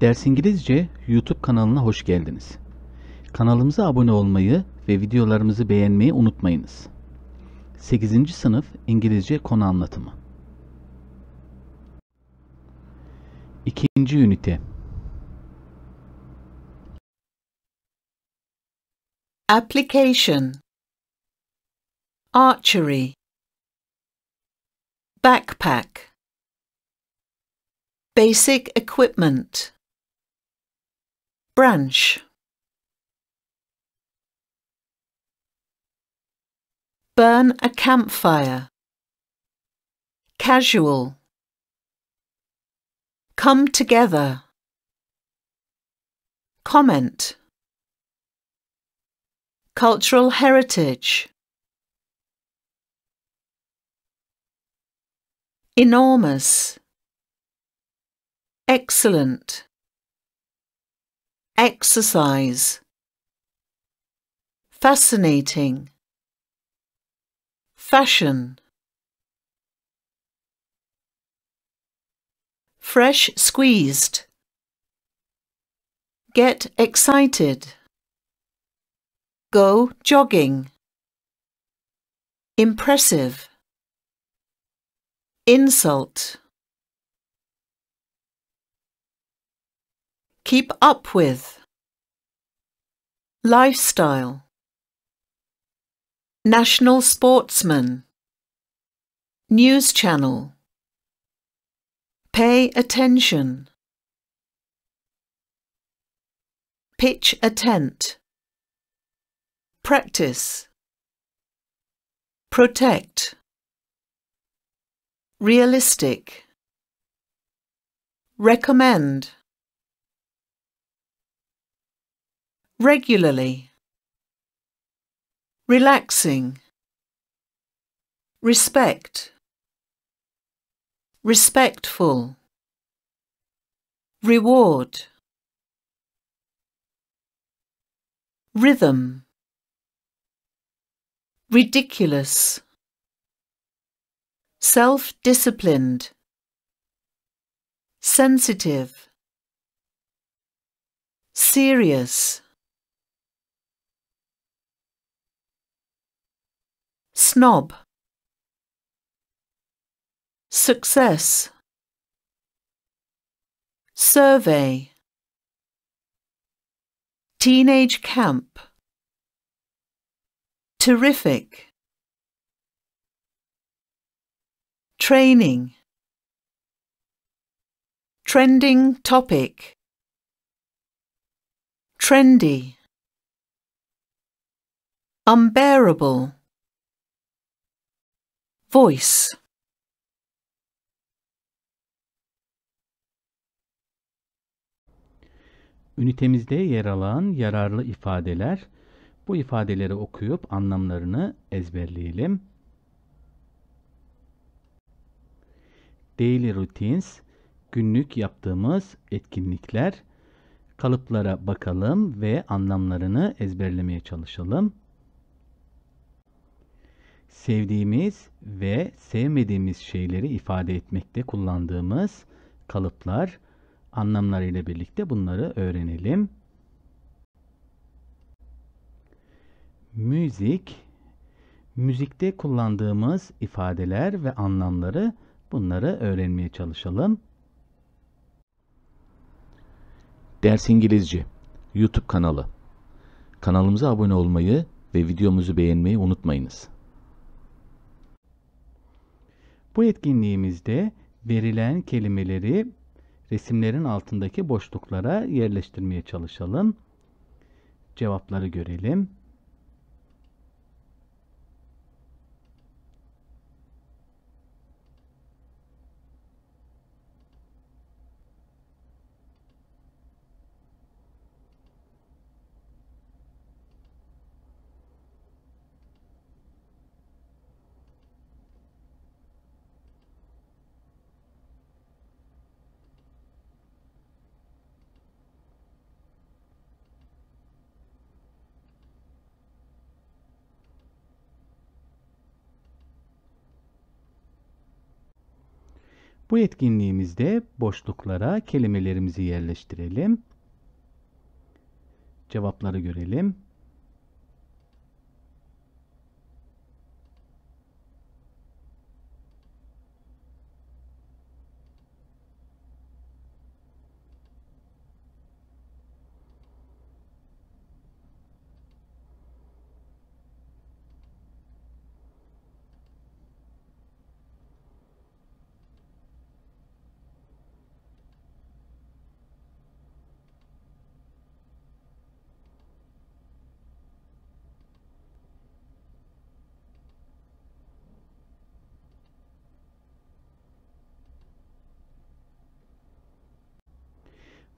Ders İngilizce YouTube kanalına hoş geldiniz. Kanalımıza abone olmayı ve videolarımızı beğenmeyi unutmayınız. 8. sınıf İngilizce konu anlatımı. 2. ünite. Application Archery Backpack Basic equipment branch burn a campfire casual come together comment cultural heritage enormous excellent Exercise Fascinating Fashion Fresh squeezed Get excited Go jogging Impressive Insult Keep up with. Lifestyle. National Sportsman. News Channel. Pay attention. Pitch a tent. Practice. Protect. Realistic. Recommend. regularly, relaxing, respect, respectful, reward, rhythm, ridiculous, self-disciplined, sensitive, serious, Snob Success Survey Teenage Camp Terrific Training Trending topic Trendy Unbearable Voice. Ünitemizde yer alan yararlı ifadeler, bu ifadeleri okuyup anlamlarını ezberleyelim. Daily routines, günlük yaptığımız etkinlikler, kalıplara bakalım ve anlamlarını ezberlemeye çalışalım sevdiğimiz ve sevmediğimiz şeyleri ifade etmekte kullandığımız kalıplar anlamlarıyla birlikte bunları öğrenelim. Müzik, müzikte kullandığımız ifadeler ve anlamları bunları öğrenmeye çalışalım. Ders İngilizce YouTube kanalı. Kanalımıza abone olmayı ve videomuzu beğenmeyi unutmayınız. Bu etkinliğimizde verilen kelimeleri resimlerin altındaki boşluklara yerleştirmeye çalışalım. Cevapları görelim. Bu etkinliğimizde boşluklara kelimelerimizi yerleştirelim. Cevapları görelim.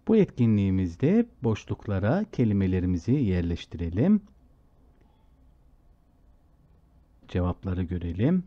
Bu etkinliğimizde boşluklara kelimelerimizi yerleştirelim. Cevapları görelim.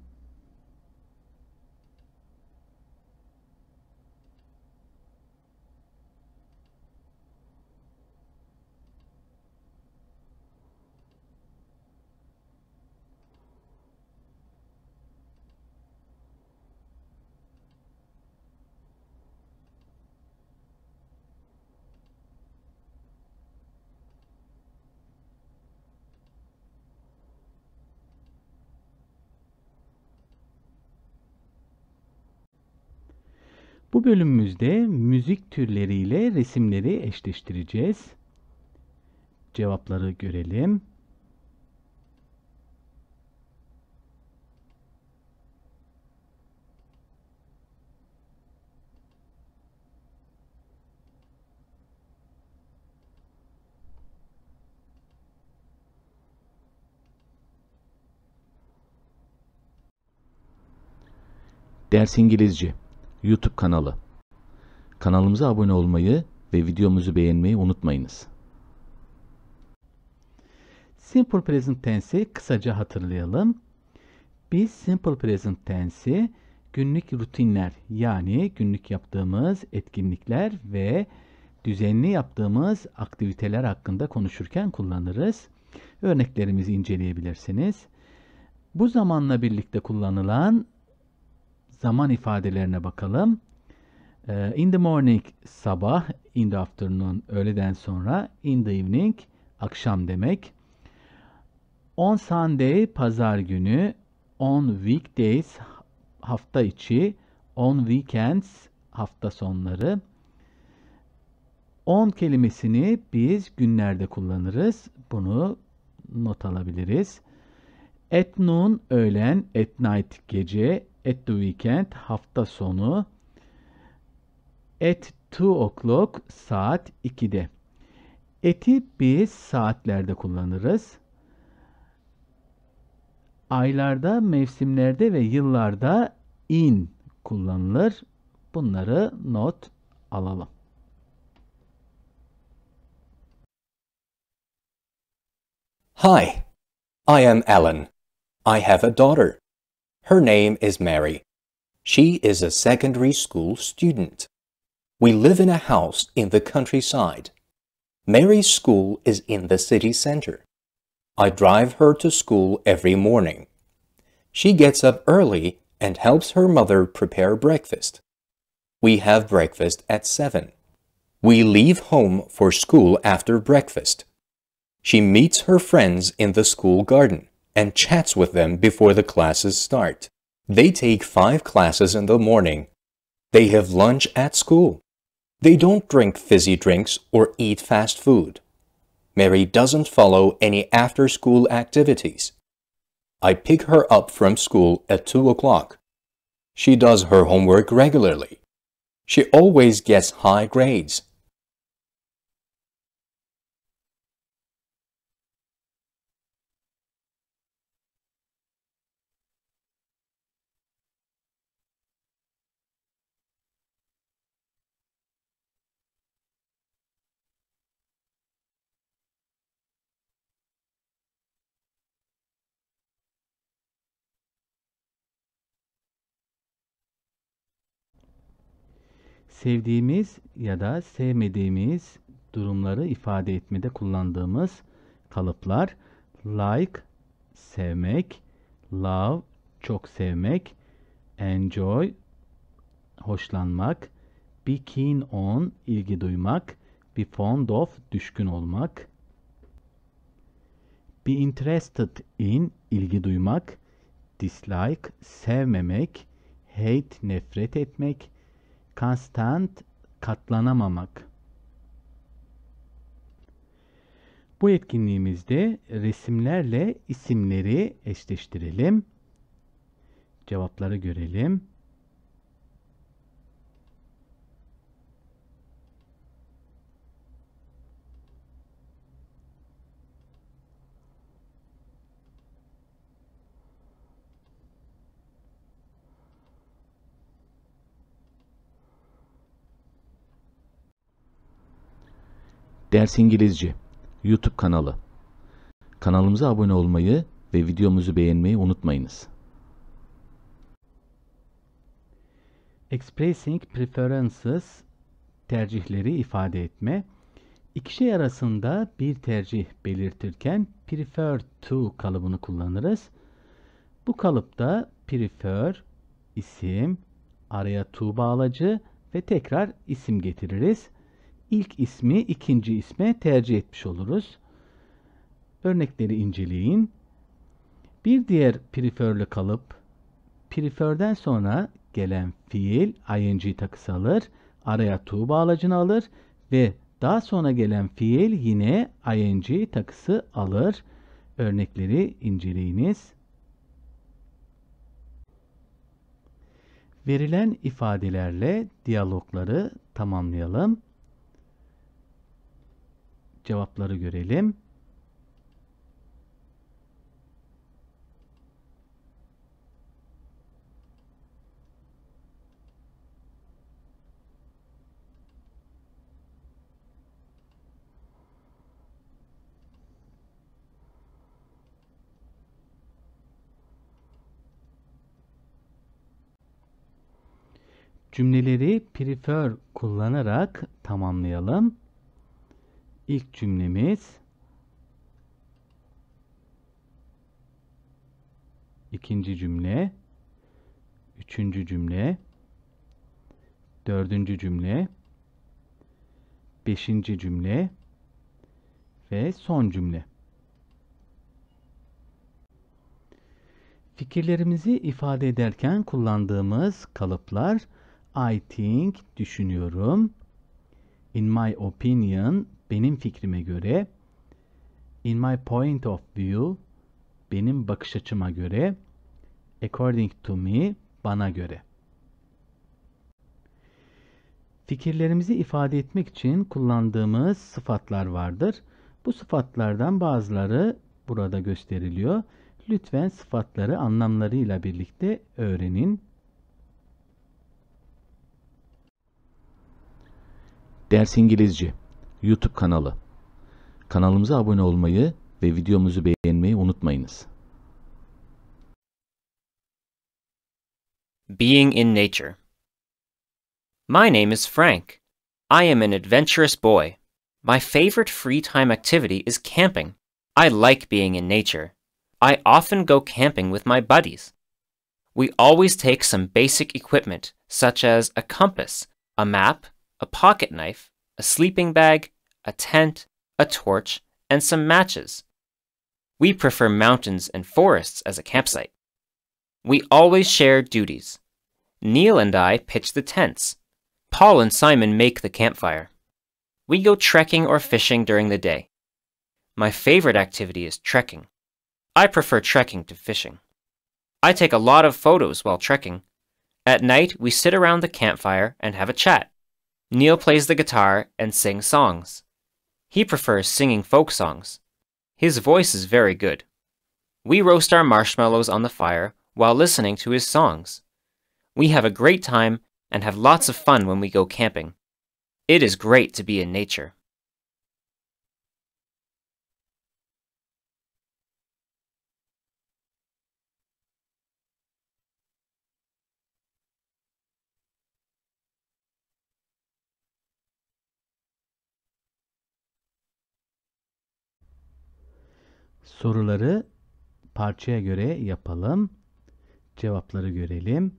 Bu bölümümüzde müzik türleriyle resimleri eşleştireceğiz. Cevapları görelim. Ders İngilizce YouTube kanalı. Kanalımıza abone olmayı ve videomuzu beğenmeyi unutmayınız. Simple Present Tense'i kısaca hatırlayalım. Biz Simple Present Tense'i günlük rutinler yani günlük yaptığımız etkinlikler ve düzenli yaptığımız aktiviteler hakkında konuşurken kullanırız. Örneklerimizi inceleyebilirsiniz. Bu zamanla birlikte kullanılan zaman ifadelerine bakalım. Ee, in the morning sabah, in the afternoon öğleden sonra, in the evening akşam demek. On Sunday pazar günü, on weekdays hafta içi, on weekends hafta sonları. On kelimesini biz günlerde kullanırız. Bunu not alabiliriz. At noon öğlen, at night gece, at the weekend hafta sonu at 2 o'clock saat 2'de. Eti biz saatlerde kullanırız. Aylarda, mevsimlerde ve yıllarda in kullanılır. Bunları not alalım. Hi, I am Alan. I have a daughter. Her name is Mary. She is a secondary school student. We live in a house in the countryside. Mary's school is in the city center. I drive her to school every morning. She gets up early and helps her mother prepare breakfast. We have breakfast at 7. We leave home for school after breakfast. She meets her friends in the school garden and chats with them before the classes start. They take five classes in the morning. They have lunch at school. They don't drink fizzy drinks or eat fast food. Mary doesn't follow any after-school activities. I pick her up from school at 2 o'clock. She does her homework regularly. She always gets high grades. sevdiğimiz ya da sevmediğimiz durumları ifade etmede kullandığımız kalıplar like sevmek, love çok sevmek, enjoy hoşlanmak, be keen on ilgi duymak, be fond of düşkün olmak, be interested in ilgi duymak, dislike sevmemek, hate nefret etmek, kasten katlanamamak. Bu etkinliğimizde resimlerle isimleri eşleştirelim. Cevapları görelim. Ders İngilizce YouTube kanalı. Kanalımıza abone olmayı ve videomuzu beğenmeyi unutmayınız. Expressing preferences tercihleri ifade etme. İki şey arasında bir tercih belirtirken prefer to kalıbını kullanırız. Bu kalıpta prefer, isim, araya to bağlacı ve tekrar isim getiririz ilk ismi ikinci isme tercih etmiş oluruz. Örnekleri inceleyin. Bir diğer preferli kalıp preferden sonra gelen fiil ing takısı alır, araya to bağlacını alır ve daha sonra gelen fiil yine ing takısı alır. Örnekleri inceleyiniz. Verilen ifadelerle diyalogları tamamlayalım cevapları görelim. Cümleleri prefer kullanarak tamamlayalım ilk cümlemiz ikinci cümle üçüncü cümle dördüncü cümle beşinci cümle ve son cümle. Fikirlerimizi ifade ederken kullandığımız kalıplar I think düşünüyorum, in my opinion benim fikrime göre, in my point of view, benim bakış açıma göre, according to me, bana göre. Fikirlerimizi ifade etmek için kullandığımız sıfatlar vardır. Bu sıfatlardan bazıları burada gösteriliyor. Lütfen sıfatları anlamlarıyla birlikte öğrenin. Ders İngilizce YouTube kanalı. Kanalımıza abone olmayı ve videomuzu beğenmeyi unutmayınız. Being in Nature My name is Frank. I am an adventurous boy. My favorite free time activity is camping. I like being in nature. I often go camping with my buddies. We always take some basic equipment, such as a compass, a map, a pocket knife, a sleeping bag, a tent, a torch, and some matches. We prefer mountains and forests as a campsite. We always share duties. Neil and I pitch the tents. Paul and Simon make the campfire. We go trekking or fishing during the day. My favorite activity is trekking. I prefer trekking to fishing. I take a lot of photos while trekking. At night, we sit around the campfire and have a chat. Neil plays the guitar and sings songs. He prefers singing folk songs. His voice is very good. We roast our marshmallows on the fire while listening to his songs. We have a great time and have lots of fun when we go camping. It is great to be in nature. Soruları parçaya göre yapalım. Cevapları görelim.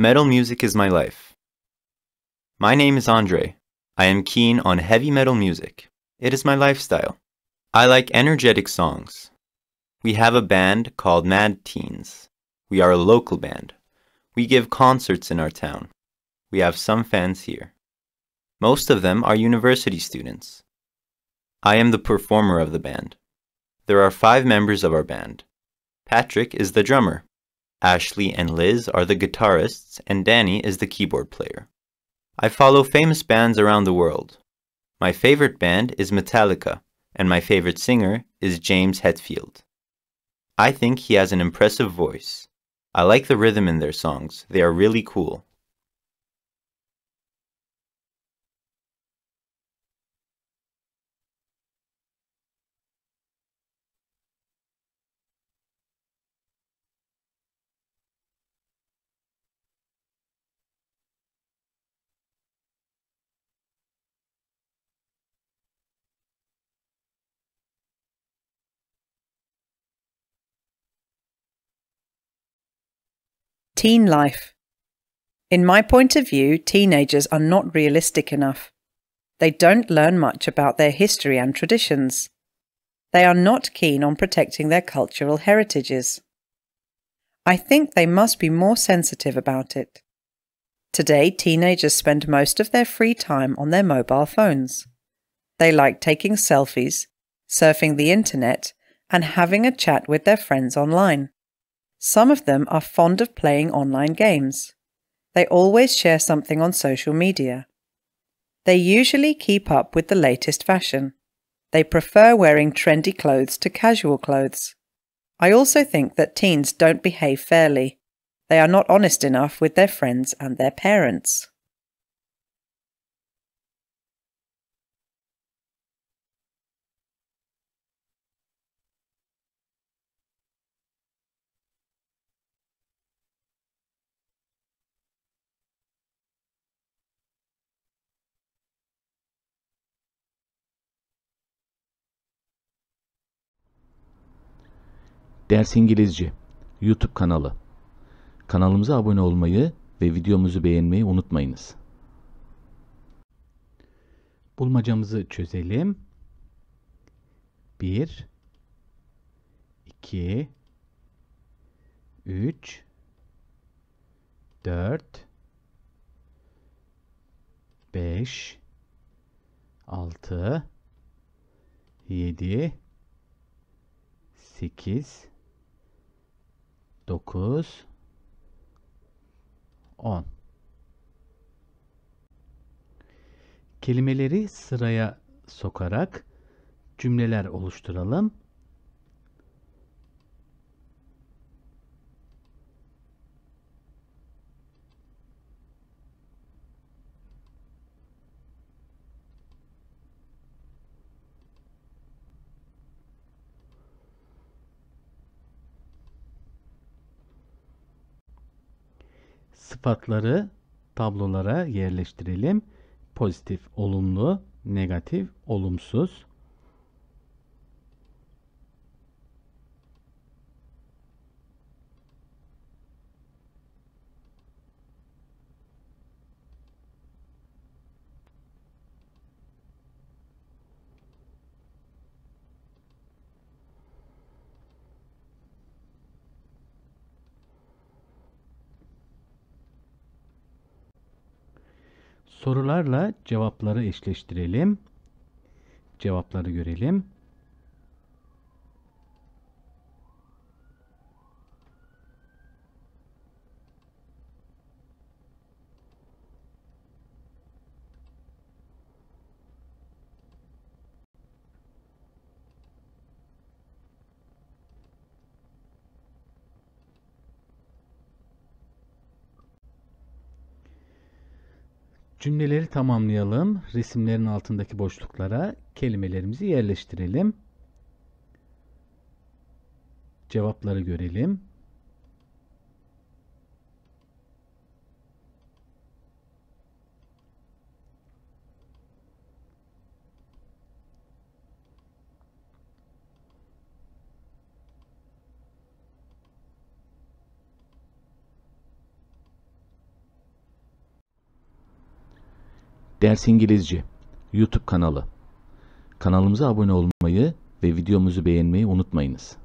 Metal music is my life. My name is Andre. I am keen on heavy metal music. It is my lifestyle. I like energetic songs. We have a band called Mad Teens. We are a local band. We give concerts in our town. We have some fans here. Most of them are university students. I am the performer of the band. There are five members of our band. Patrick is the drummer. Ashley and Liz are the guitarists, and Danny is the keyboard player. I follow famous bands around the world. My favorite band is Metallica, and my favorite singer is James Hetfield. I think he has an impressive voice. I like the rhythm in their songs, they are really cool. Teen life. In my point of view, teenagers are not realistic enough. They don't learn much about their history and traditions. They are not keen on protecting their cultural heritages. I think they must be more sensitive about it. Today, teenagers spend most of their free time on their mobile phones. They like taking selfies, surfing the internet, and having a chat with their friends online. Some of them are fond of playing online games. They always share something on social media. They usually keep up with the latest fashion. They prefer wearing trendy clothes to casual clothes. I also think that teens don't behave fairly. They are not honest enough with their friends and their parents. Ders İngilizce YouTube kanalı. Kanalımıza abone olmayı ve videomuzu beğenmeyi unutmayınız. Bulmacamızı çözelim. 1 2 3 4 5 6 7 8 9 10 Kelimeleri sıraya sokarak cümleler oluşturalım. sıfatları tablolara yerleştirelim. Pozitif, olumlu, negatif, olumsuz. Sorularla cevapları eşleştirelim. Cevapları görelim. Cümleleri tamamlayalım. Resimlerin altındaki boşluklara kelimelerimizi yerleştirelim. Cevapları görelim. Ders İngilizce YouTube kanalı. Kanalımıza abone olmayı ve videomuzu beğenmeyi unutmayınız.